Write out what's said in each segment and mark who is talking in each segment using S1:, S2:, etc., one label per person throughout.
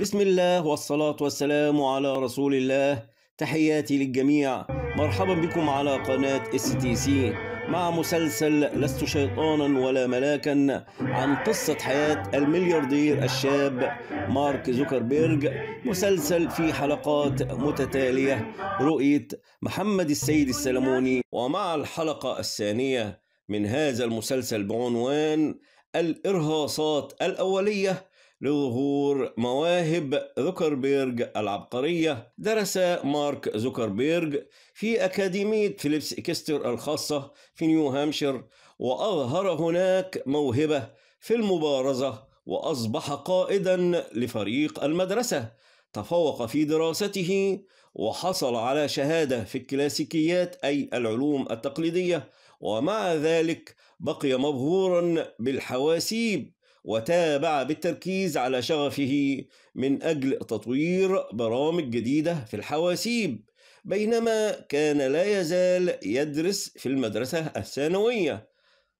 S1: بسم الله والصلاة والسلام على رسول الله تحياتي للجميع مرحبا بكم على قناة اس تي سي مع مسلسل لست شيطانا ولا ملاكا عن قصة حياة الملياردير الشاب مارك زوكربيرج مسلسل في حلقات متتالية رؤية محمد السيد السلموني ومع الحلقة الثانية من هذا المسلسل بعنوان الإرهاصات الأولية لظهور مواهب زوكربيرج العبقرية درس مارك زوكربيرج في أكاديمية فيليبس إكستر الخاصة في نيو هامشير وأظهر هناك موهبة في المبارزة وأصبح قائدا لفريق المدرسة تفوق في دراسته وحصل على شهادة في الكلاسيكيات أي العلوم التقليدية ومع ذلك بقي مبهورا بالحواسيب وتابع بالتركيز على شغفه من أجل تطوير برامج جديدة في الحواسيب بينما كان لا يزال يدرس في المدرسة الثانوية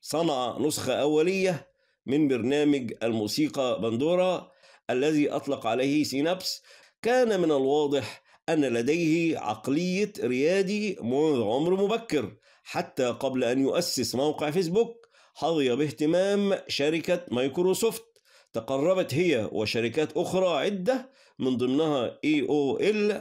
S1: صنع نسخة أولية من برنامج الموسيقى بندورة الذي أطلق عليه سينابس كان من الواضح أن لديه عقلية ريادي منذ عمر مبكر حتى قبل أن يؤسس موقع فيسبوك حظي باهتمام شركة مايكروسوفت تقربت هي وشركات أخرى عدة من ضمنها EOL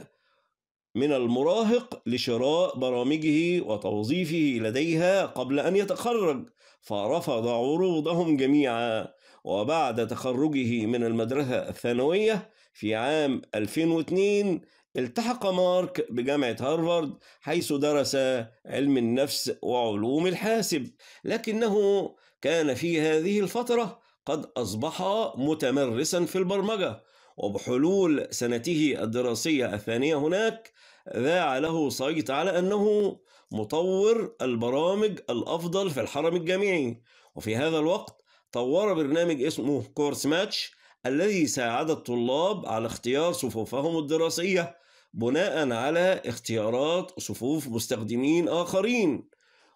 S1: من المراهق لشراء برامجه وتوظيفه لديها قبل أن يتخرج فرفض عروضهم جميعا وبعد تخرجه من المدرسة الثانوية في عام 2002 التحق مارك بجامعة هارفارد حيث درس علم النفس وعلوم الحاسب لكنه كان في هذه الفترة قد أصبح متمرسا في البرمجة وبحلول سنته الدراسية الثانية هناك ذاع له صيت على أنه مطور البرامج الأفضل في الحرم الجامعي وفي هذا الوقت طور برنامج اسمه كورس ماتش الذي ساعد الطلاب على اختيار صفوفهم الدراسية بناء على اختيارات صفوف مستخدمين آخرين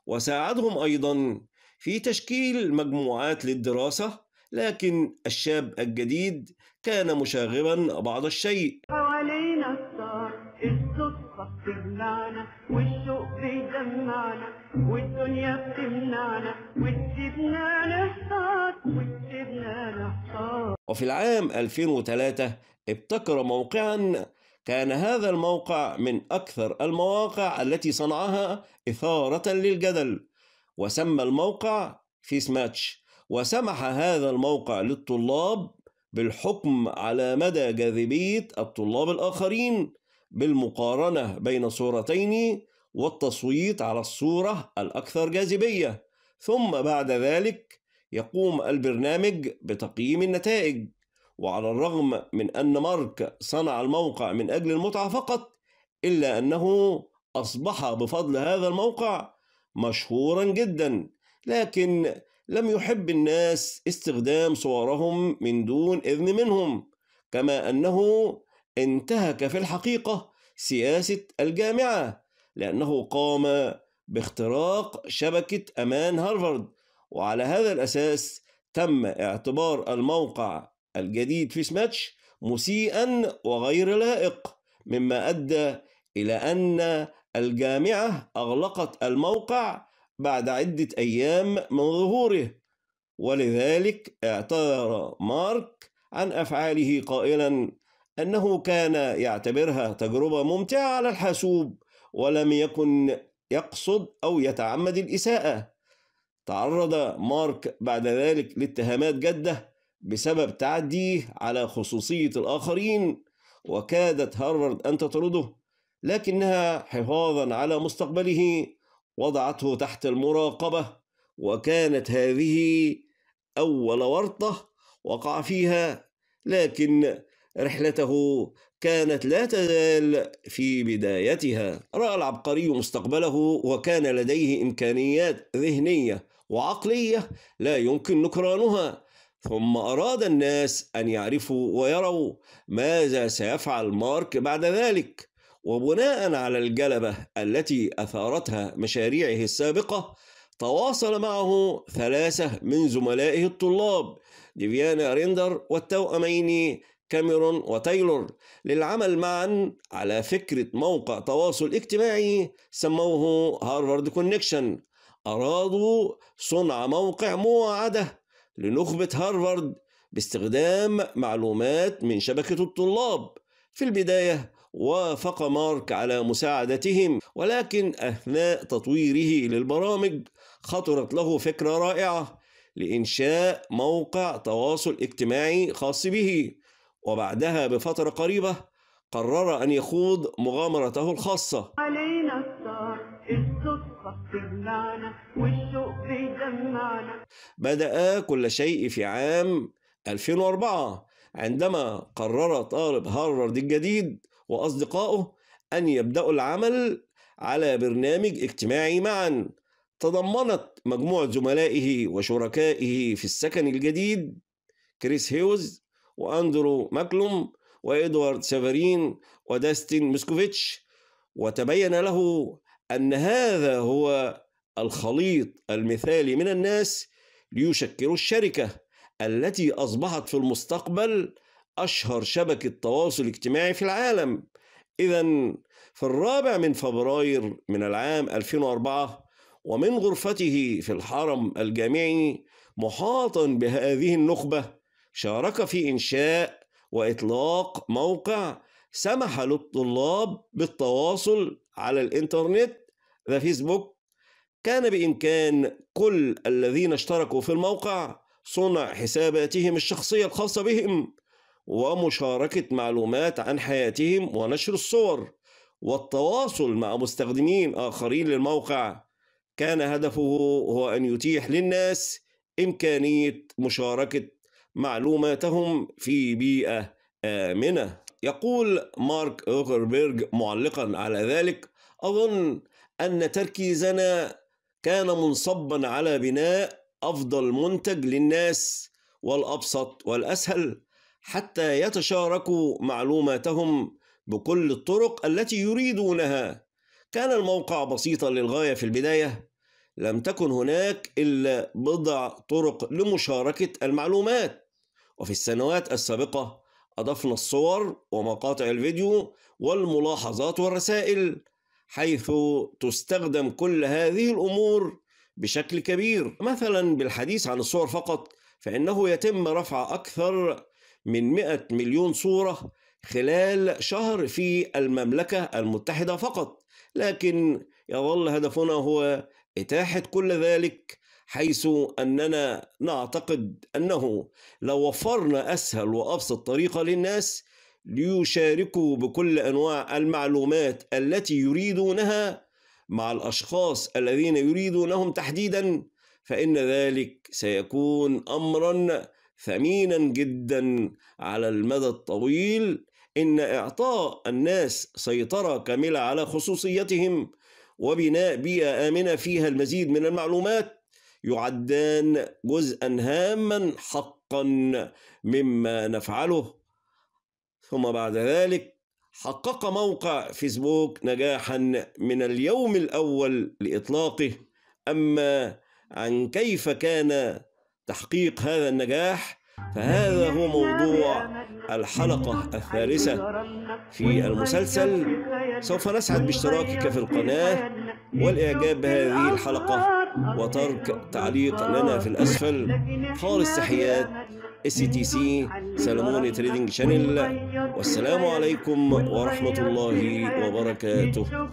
S1: وساعدهم أيضا في تشكيل مجموعات للدراسة لكن الشاب الجديد كان مشاغبا بعض الشيء حوالينا الصدفة بتمنعنا والشوق بيجمعنا والدنيا بتمنعنا وتسيبنا وفي العام 2003 ابتكر موقعا كان هذا الموقع من أكثر المواقع التي صنعها إثارة للجدل وسمى الموقع في سماتش وسمح هذا الموقع للطلاب بالحكم على مدى جاذبية الطلاب الآخرين بالمقارنة بين صورتين والتصويت على الصورة الأكثر جاذبية ثم بعد ذلك يقوم البرنامج بتقييم النتائج وعلى الرغم من أن مارك صنع الموقع من أجل المتعة فقط إلا أنه أصبح بفضل هذا الموقع مشهورا جدا لكن لم يحب الناس استخدام صورهم من دون إذن منهم كما أنه انتهك في الحقيقة سياسة الجامعة لأنه قام باختراق شبكة أمان هارفارد وعلى هذا الأساس تم اعتبار الموقع الجديد في سماتش مسيئا وغير لائق مما أدى إلى أن الجامعة أغلقت الموقع بعد عدة أيام من ظهوره ولذلك اعتذر مارك عن أفعاله قائلا أنه كان يعتبرها تجربة ممتعة على الحاسوب ولم يكن يقصد أو يتعمد الإساءة تعرض مارك بعد ذلك لاتهامات جده بسبب تعديه على خصوصية الآخرين وكادت هارفارد أن تطرده لكنها حفاظا على مستقبله وضعته تحت المراقبة وكانت هذه أول ورطة وقع فيها لكن رحلته كانت لا تزال في بدايتها رأى العبقري مستقبله وكان لديه إمكانيات ذهنية وعقلية لا يمكن نكرانها ثم أراد الناس أن يعرفوا ويروا ماذا سيفعل مارك بعد ذلك وبناء على الجلبة التي أثارتها مشاريعه السابقة تواصل معه ثلاثة من زملائه الطلاب ديفيانا ريندر والتوأمين كاميرون وتايلور للعمل معا على فكرة موقع تواصل اجتماعي سموه هارفارد كونكشن أرادوا صنع موقع مواعدة لنخبة هارفارد باستخدام معلومات من شبكة الطلاب في البداية وافق مارك على مساعدتهم ولكن أثناء تطويره للبرامج خطرت له فكرة رائعة لإنشاء موقع تواصل اجتماعي خاص به وبعدها بفترة قريبة قرر أن يخوض مغامرته الخاصة علينا الصار الصدفة تبلعنا والشوق بدأ كل شيء في عام 2004 عندما قرر طالب هارفارد الجديد وأصدقائه أن يبدأوا العمل على برنامج اجتماعي معا تضمنت مجموعة زملائه وشركائه في السكن الجديد كريس هيوز وأندرو ماكلوم وإدوارد سافرين وداستين موسكوفيتش وتبين له أن هذا هو الخليط المثالي من الناس ليشكلوا الشركة التي أصبحت في المستقبل أشهر شبكة تواصل اجتماعي في العالم إذا في الرابع من فبراير من العام 2004 ومن غرفته في الحرم الجامعي محاطا بهذه النخبة شارك في إنشاء وإطلاق موقع سمح للطلاب بالتواصل على الإنترنت ذا فيسبوك كان بإمكان كل الذين اشتركوا في الموقع صنع حساباتهم الشخصية الخاصة بهم ومشاركة معلومات عن حياتهم ونشر الصور والتواصل مع مستخدمين آخرين للموقع كان هدفه هو أن يتيح للناس إمكانية مشاركة معلوماتهم في بيئة آمنة يقول مارك أوكربيرج معلقا على ذلك أظن أن تركيزنا كان منصبا على بناء أفضل منتج للناس والأبسط والأسهل حتى يتشاركوا معلوماتهم بكل الطرق التي يريدونها كان الموقع بسيطا للغاية في البداية لم تكن هناك إلا بضع طرق لمشاركة المعلومات وفي السنوات السابقة أضفنا الصور ومقاطع الفيديو والملاحظات والرسائل حيث تستخدم كل هذه الامور بشكل كبير مثلا بالحديث عن الصور فقط فانه يتم رفع اكثر من 100 مليون صوره خلال شهر في المملكه المتحده فقط لكن يظل هدفنا هو اتاحه كل ذلك حيث اننا نعتقد انه لو وفرنا اسهل وابسط طريقه للناس ليشاركوا بكل أنواع المعلومات التي يريدونها مع الأشخاص الذين يريدونهم تحديدا فإن ذلك سيكون أمرا ثمينا جدا على المدى الطويل إن إعطاء الناس سيطرة كاملة على خصوصيتهم وبناء بيئة آمنة فيها المزيد من المعلومات يعدان جزءا هاما حقا مما نفعله ثم بعد ذلك حقق موقع فيسبوك نجاحا من اليوم الأول لإطلاقه أما عن كيف كان تحقيق هذا النجاح فهذا هو موضوع الحلقة الثالثة في المسلسل سوف نسعد باشتراكك في القناة والإعجاب بهذه الحلقة وترك تعليق لنا في الأسفل خالص تحيات اس تي سي سلمون تريدنج شانل والسلام عليكم ورحمة الله وبركاته